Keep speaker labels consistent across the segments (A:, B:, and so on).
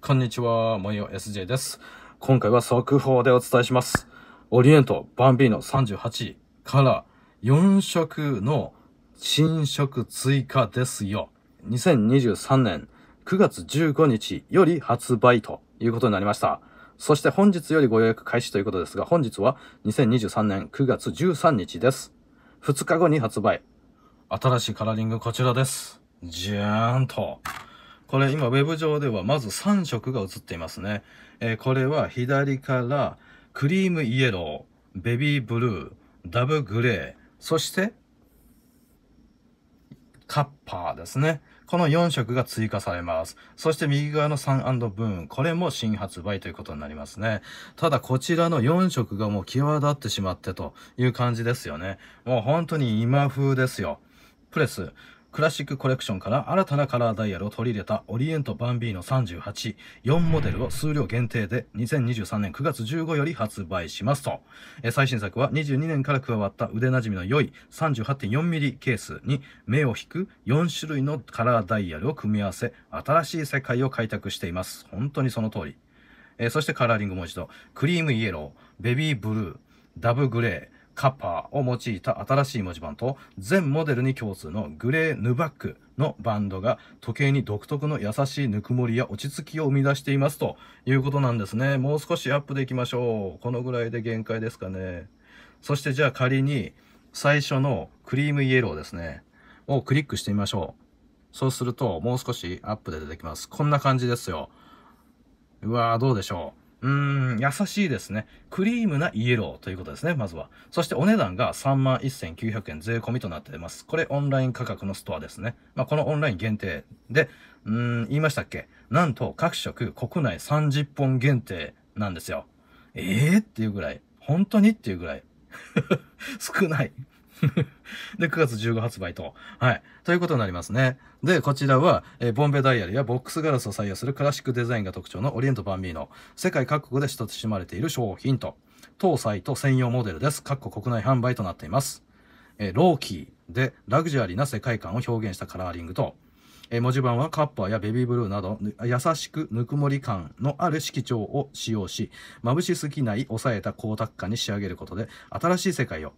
A: こんにちは、もよ SJ です。今回は速報でお伝えします。オリエント、バンビーノ38から4色の新色追加ですよ。2023年9月15日より発売ということになりました。そして本日よりご予約開始ということですが、本日は2023年9月13日です。2日後に発売。新しいカラーリングこちらです。じゃーんと。これ今ウェブ上ではまず3色が映っていますね。えー、これは左からクリームイエロー、ベビーブルー、ダブグレー、そしてカッパーですね。この4色が追加されます。そして右側のサンブーン。これも新発売ということになりますね。ただこちらの4色がもう際立ってしまってという感じですよね。もう本当に今風ですよ。プレス。クラシックコレクションから新たなカラーダイヤルを取り入れたオリエントバンビーノ384モデルを数量限定で2023年9月15より発売しますと、最新作は22年から加わった腕なじみの良い 38.4mm ケースに目を引く4種類のカラーダイヤルを組み合わせ新しい世界を開拓しています本当にその通り、そしてカラーリングもう一度クリームイエローベビーブルーダブグレーカッパーを用いた新しい文字盤と、全モデルに共通のグレーヌバックのバンドが時計に独特の優しいぬくもりや落ち着きを生み出していますということなんですね。もう少しアップでいきましょう。このぐらいで限界ですかね。そしてじゃあ仮に最初のクリームイエローですね。をクリックしてみましょう。そうするともう少しアップで出てきます。こんな感じですよ。うわーどうでしょう。うーん、優しいですね。クリームなイエローということですね、まずは。そしてお値段が31,900円税込みとなっています。これオンライン価格のストアですね。まあ、このオンライン限定で、うーん、言いましたっけなんと各色国内30本限定なんですよ。ええー、っていうぐらい。本当にっていうぐらい。少ない。で、9月15発売と。はい。ということになりますね。で、こちらは、えー、ボンベダイヤルやボックスガラスを採用するクラシックデザインが特徴のオリエント・バンビーノ。世界各国で親しまれている商品と。搭載と専用モデルです。各国国内販売となっています。えー、ローキーで、ラグジュアリーな世界観を表現したカラーリングと。えー、文字盤はカッパーやベビーブルーなど優しくぬくもり感のある色調を使用し眩しすぎない抑えた光沢感に仕上げることで新しい世界を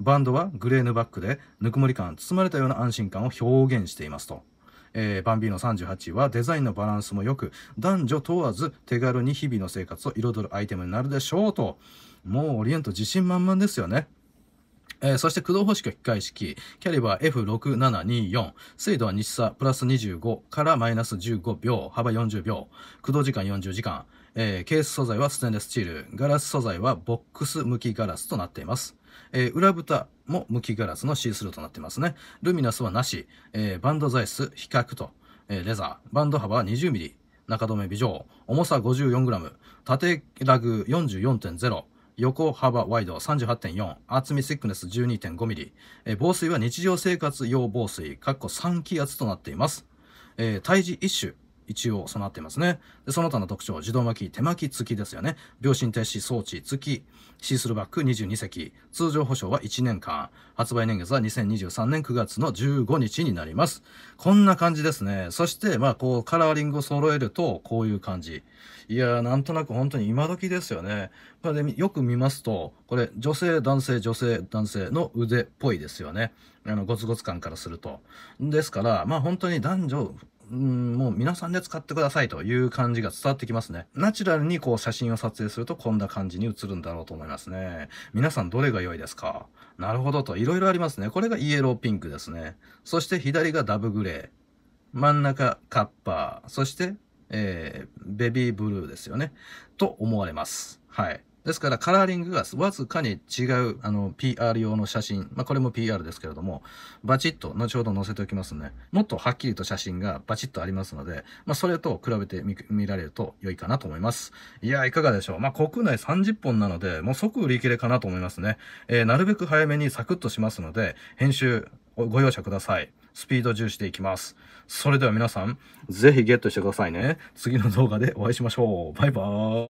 A: バンドはグレーヌバックでぬくもり感包まれたような安心感を表現していますと。えー、バンビーノ38はデザインのバランスも良く男女問わず手軽に日々の生活を彩るアイテムになるでしょうともうオリエント自信満々ですよね。えー、そして駆動方式は機械式、キャリバー F6724、精度は日差プラス25からマイナス15秒、幅40秒、駆動時間40時間、えー、ケース素材はステンレスチール、ガラス素材はボックス向きガラスとなっています。えー、裏蓋も向きガラスのシースルーとなっていますね。ルミナスはなし、えー、バンド材質、比較と、えレザー、バンド幅は 20mm、中留微乗、重さ 54g、縦ラグ44.0、横幅ワイド38.4、厚みシックネス 12.5mm、え防水は日常生活用防水、3気圧となっています。えー、胎児1種一応備わっていますね。でその他の特徴、自動巻き、手巻き付きですよね。秒針停止装置付き、シースルバック22席、通常保証は1年間、発売年月は2023年9月の15日になります。こんな感じですね。そして、まあ、こう、カラーリングを揃えると、こういう感じ。いやー、なんとなく本当に今時ですよね。これでよく見ますと、これ、女性、男性、女性、男性の腕っぽいですよね。あの、ゴツゴツ感からすると。ですから、まあ本当に男女うん、もう皆さんで使ってくださいという感じが伝わってきますね。ナチュラルにこう写真を撮影するとこんな感じに映るんだろうと思いますね。皆さんどれが良いですかなるほどと、いろいろありますね。これがイエローピンクですね。そして左がダブグレー。真ん中カッパー、そして、えー、ベビーブルーですよね。と思われます。はい。ですから、カラーリングがわずかに違う、あの、PR 用の写真、まあ、これも PR ですけれども、バチッと、後ほど載せておきますね。もっとはっきりと写真がバチッとありますので、まあ、それと比べてみ見られると良いかなと思います。いや、いかがでしょう。まあ、国内30本なので、もう即売り切れかなと思いますね。えー、なるべく早めにサクッとしますので、編集、ご容赦ください。スピード重視でいきます。それでは皆さん、ぜひゲットしてくださいね。次の動画でお会いしましょう。バイバーイ。